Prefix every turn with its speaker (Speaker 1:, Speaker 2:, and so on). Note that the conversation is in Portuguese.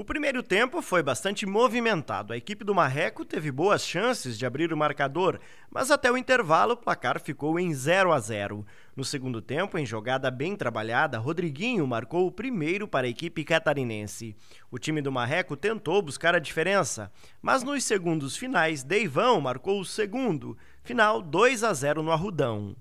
Speaker 1: O primeiro tempo foi bastante movimentado. A equipe do Marreco teve boas chances de abrir o marcador, mas até o intervalo o placar ficou em 0 a 0. No segundo tempo, em jogada bem trabalhada, Rodriguinho marcou o primeiro para a equipe catarinense. O time do Marreco tentou buscar a diferença, mas nos segundos finais, Deivão marcou o segundo. Final 2 a 0 no Arrudão.